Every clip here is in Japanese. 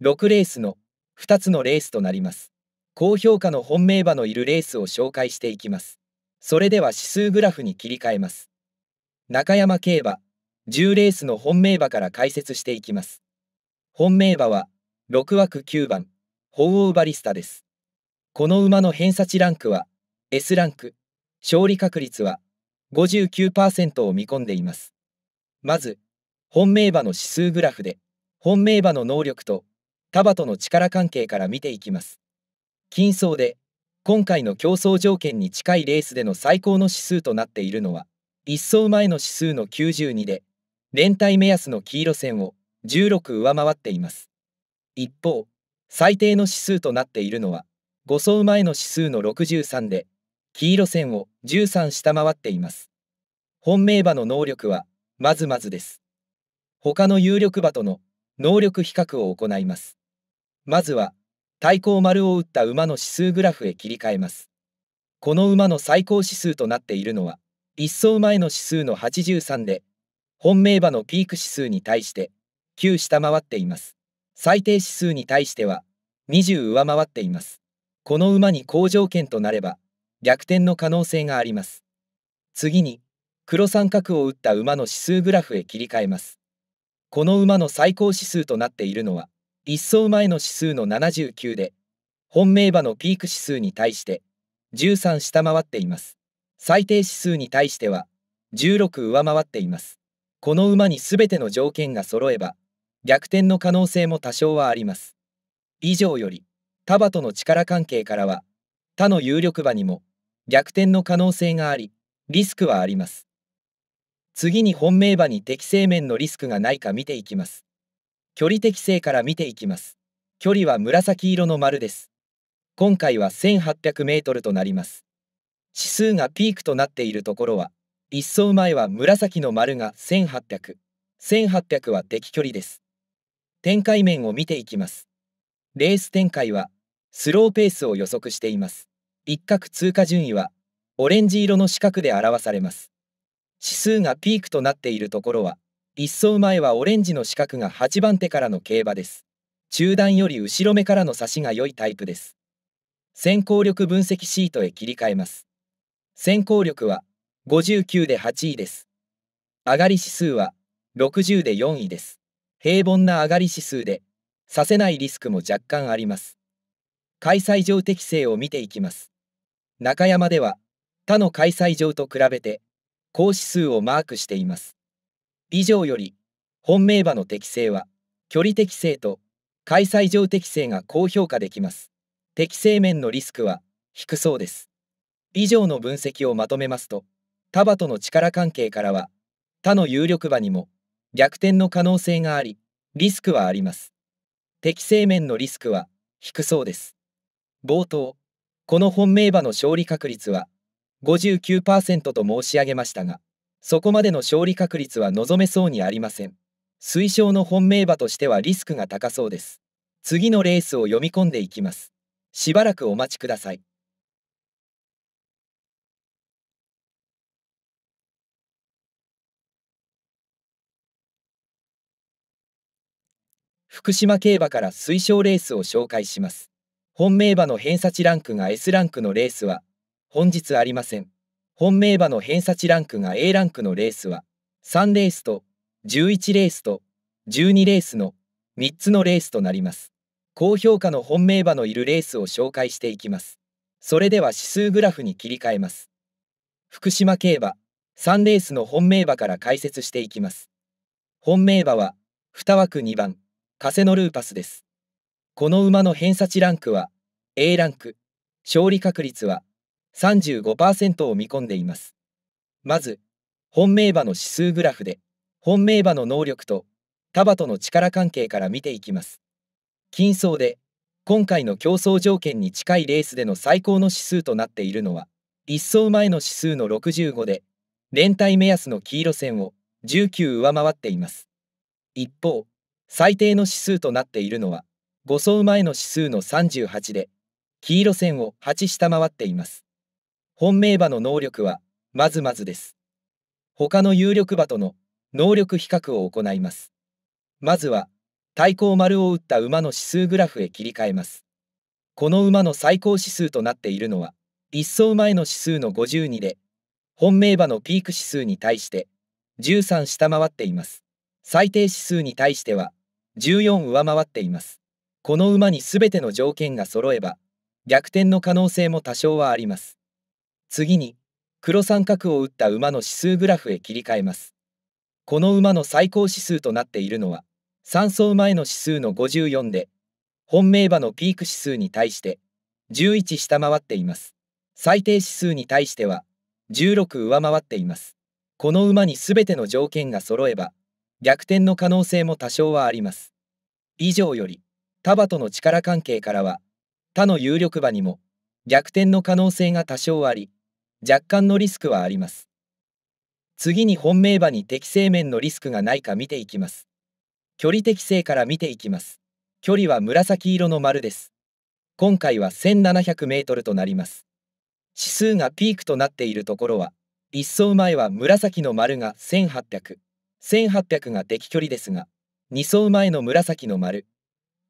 6レースの2つのレースとなります。高評価の本命馬のいるレースを紹介していきます。それでは指数グラフに切り替えます。中山競馬、10レースの本命馬から解説していきます。本命馬は、6枠9番、鳳凰バリスタです。この馬の偏差値ランクは、S ランク、勝利確率は59%を見込んでいます。まず、本命馬の指数グラフで、本命馬の能力と束との力関係から見ていきます。金層で、今回の競争条件に近いレースでの最高の指数となっているのは、1走前の指数の92で、連帯目安の黄色線を16上回っています。一方、最低の指数となっているのは、5走前の指数の63で、黄色線を13下回っています。本命馬の能力は、まずまずです。他の有力馬との能力比較を行います。まずは、対抗丸を打った馬の指数グラフへ切り替えます。この馬の最高指数となっているのは、1走前の指数の83で、本命馬のピーク指数に対して9下回っています。最低指数に対しては20上回っています。この馬に好条件となれば、逆転の可能性があります。次に、黒三角を打った馬の指数グラフへ切り替えます。この馬の最高指数となっているのは、1走前の指数の79で、本命馬のピーク指数に対して13下回っています。最低指数に対しては16上回っています。この馬に全ての条件が揃えば、逆転の可能性も多少はあります。以上より、タバとの力関係からは、他の有力馬にも逆転の可能性があり、リスクはあります。次に本命馬に適正面のリスクがないか見ていきます。距離適正から見ていきます。距離は紫色の丸です。今回は1800メートルとなります。指数がピークとなっているところは、一走前は紫の丸が1800、1800は適距離です。展開面を見ていきます。レース展開は、スローペースを予測しています。一角通過順位は、オレンジ色の四角で表されます。指数がピークとなっているところは、一走前はオレンジの四角が8番手からの競馬です。中段より後ろ目からの差しが良いタイプです。先行力分析シートへ切り替えます。先行力は59で8位です。上がり指数は60で4位です。平凡な上がり指数で、させないリスクも若干あります。開催場適性を見ていきます。中山では、他の開催場と比べて、講師数をマークしています。以上より、本命馬の適性は、距離適性と開催上適性が高評価できます。適性面のリスクは低そうです。以上の分析をまとめますと、他馬との力関係からは、他の有力馬にも逆転の可能性があり、リスクはあります。適正面のリスクは低そうです。冒頭、この本命馬の勝利確率は59%と申し上げましたが、そこまでの勝利確率は望めそうにありません。推奨の本命馬としてはリスクが高そうです。次のレースを読み込んでいきます。しばらくお待ちください。福島競馬から推奨レースを紹介します。本命馬の偏差値ランクが S ランクのレースは本日ありません。本命馬の偏差値ランクが A ランクのレースは、3レースと11レースと12レースの3つのレースとなります。高評価の本命馬のいるレースを紹介していきます。それでは指数グラフに切り替えます。福島競馬3レースの本命馬から解説していきます。本命馬は2枠2番カセノルーパスです。この馬の偏差値ランクは A ランク、勝利確率は35%を見込んでいます。まず、本命馬の指数グラフで、本命馬の能力と束との力関係から見ていきます。金層で、今回の競争条件に近いレースでの最高の指数となっているのは、1走前の指数の65で、連帯目安の黄色線を19上回っています。一方、最低の指数となっているのは、5走前の指数の38で、黄色線を8下回っています。本命馬の能力はまずまずです。他の有力馬との能力比較を行います。まずは、対抗丸を打った馬の指数グラフへ切り替えます。この馬の最高指数となっているのは、1走前の指数の52で、本命馬のピーク指数に対して、13下回っています。最低指数に対しては、14上回っています。この馬に全ての条件が揃えば、逆転の可能性も多少はあります。次に、黒三角を打った馬の指数グラフへ切り替えます。この馬の最高指数となっているのは、3走前の指数の54で、本命馬のピーク指数に対して11下回っています。最低指数に対しては16上回っています。この馬に全ての条件が揃えば、逆転の可能性も多少はあります。以上より、タバとの力関係からは、他の有力馬にも逆転の可能性が多少あり、若干のリスクはあります。次に本命馬に適正面のリスクがないか見ていきます。距離適正から見ていきます。距離は紫色の丸です。今回は1700メートルとなります。指数がピークとなっているところは、一走前は紫の丸が1800、1800が適距離ですが、2走前の紫の丸、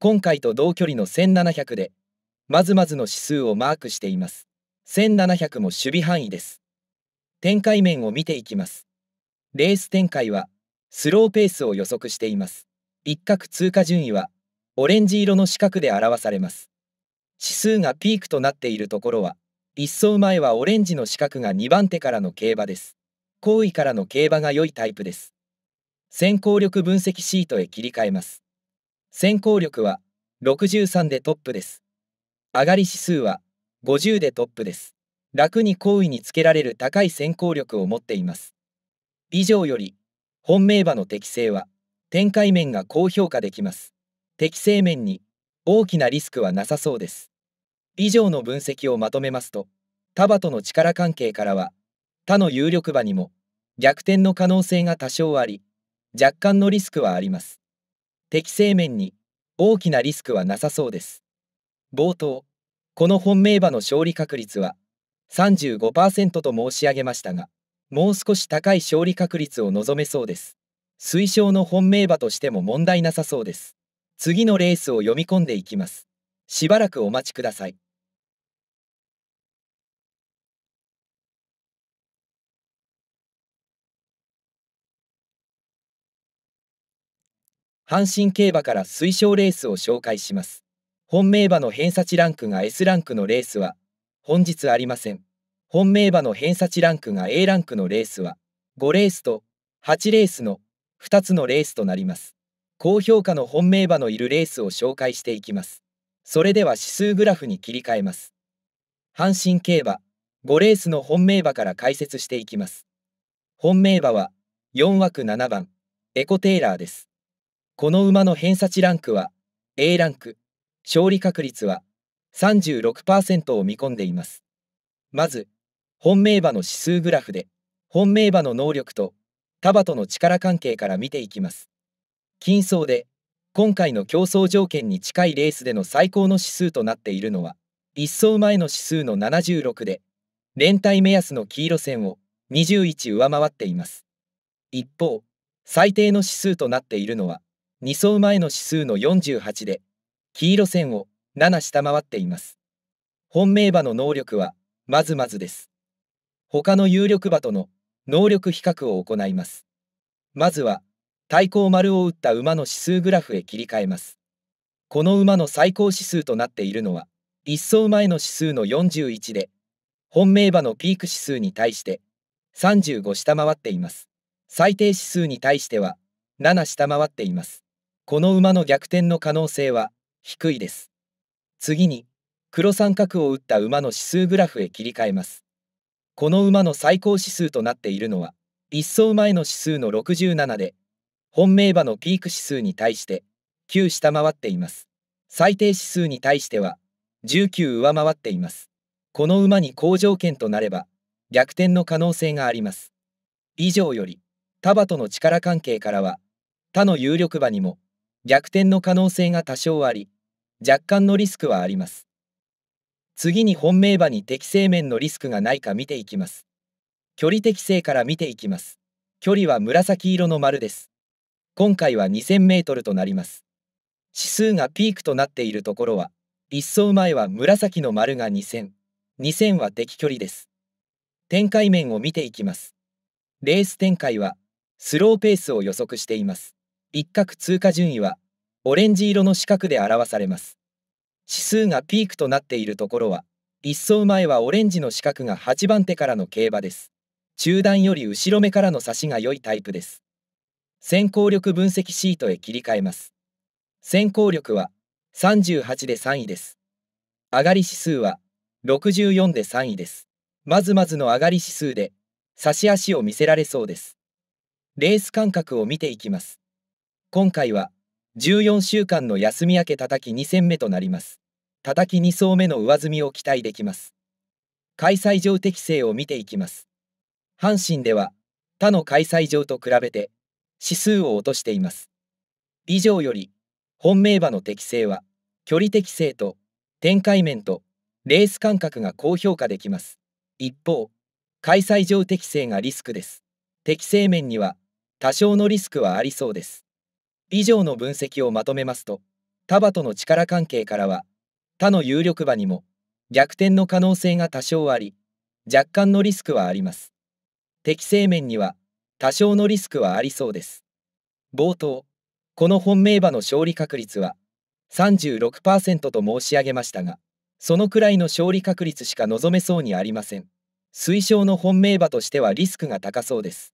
今回と同距離の1700で、まずまずの指数をマークしています。1700も守備範囲です。展開面を見ていきます。レース展開は、スローペースを予測しています。一角通過順位は、オレンジ色の四角で表されます。指数がピークとなっているところは、一走前はオレンジの四角が2番手からの競馬です。後位からの競馬が良いタイプです。先行力分析シートへ切り替えます。先行力は63でトップです。上がり指数は50でトップです。楽に好意につけられる高い先行力を持っています。以上より、本命馬の適性は、展開面が高評価できます。適正面に、大きなリスクはなさそうです。以上の分析をまとめますと、タバとの力関係からは、他の有力馬にも、逆転の可能性が多少あり、若干のリスクはあります。適正面に、大きなリスクはなさそうです。冒頭、この本命馬の勝利確率は35%と申し上げましたが、もう少し高い勝利確率を望めそうです。推奨の本命馬としても問題なさそうです。次のレースを読み込んでいきます。しばらくお待ちください。阪神競馬から推奨レースを紹介します。本命馬の偏差値ランクが S ランクのレースは、本日ありません。本命馬の偏差値ランクが A ランクのレースは、5レースと8レースの2つのレースとなります。高評価の本命馬のいるレースを紹介していきます。それでは指数グラフに切り替えます。阪神競馬、5レースの本命馬から解説していきます。本命馬は、4枠7番、エコテイラーです。この馬の偏差値ランクは、A ランク、勝利確率は36%を見込んでいます。まず、本命馬の指数グラフで、本命馬の能力とタバとの力関係から見ていきます。金層で、今回の競争条件に近いレースでの最高の指数となっているのは、1走前の指数の76で、連帯目安の黄色線を21上回っています。一方、最低の指数となっているのは、2走前の指数の48で、黄色線を7下回っています。本命馬の能力はまずまずです。他の有力馬との能力比較を行います。まずは対抗丸を打った馬の指数グラフへ切り替えます。この馬の最高指数となっているのは1走前の指数の41で本命馬のピーク指数に対して35下回っています。最低指数に対しては7下回っています。この馬の逆転の可能性は低いです。次に、黒三角を打った馬の指数グラフへ切り替えます。この馬の最高指数となっているのは、一走前の指数の67で、本命馬のピーク指数に対して9下回っています。最低指数に対しては19上回っています。この馬に好条件となれば、逆転の可能性があります。以上より、タバとの力関係からは、他の有力馬にも逆転の可能性が多少あり、若干のリスクはあります。次に本命馬に適正面のリスクがないか見ていきます。距離適正から見ていきます。距離は紫色の丸です。今回は2000メートルとなります。指数がピークとなっているところは、一走前は紫の丸が2000、2000は敵距離です。展開面を見ていきます。レース展開は、スローペースを予測しています。一角通過順位はオレンジ色の四角で表されます指数がピークとなっているところは一走前はオレンジの四角が8番手からの競馬です中段より後ろ目からの差しが良いタイプです先行力分析シートへ切り替えます先行力は38で3位です上がり指数は64で3位ですまずまずの上がり指数で差し足を見せられそうですレース間隔を見ていきます今回は14週間の休み明け叩き2戦目となります叩き2層目の上積みを期待できます開催場適性を見ていきます阪神では他の開催場と比べて指数を落としています以上より本命馬の適性は距離適性と展開面とレース間隔が高評価できます一方開催場適性がリスクです適性面には多少のリスクはありそうです以上の分析をまとめますと他馬との力関係からは他の有力馬にも逆転の可能性が多少あり若干のリスクはあります適正面には多少のリスクはありそうです冒頭この本命馬の勝利確率は36%と申し上げましたがそのくらいの勝利確率しか望めそうにありません推奨の本命馬としてはリスクが高そうです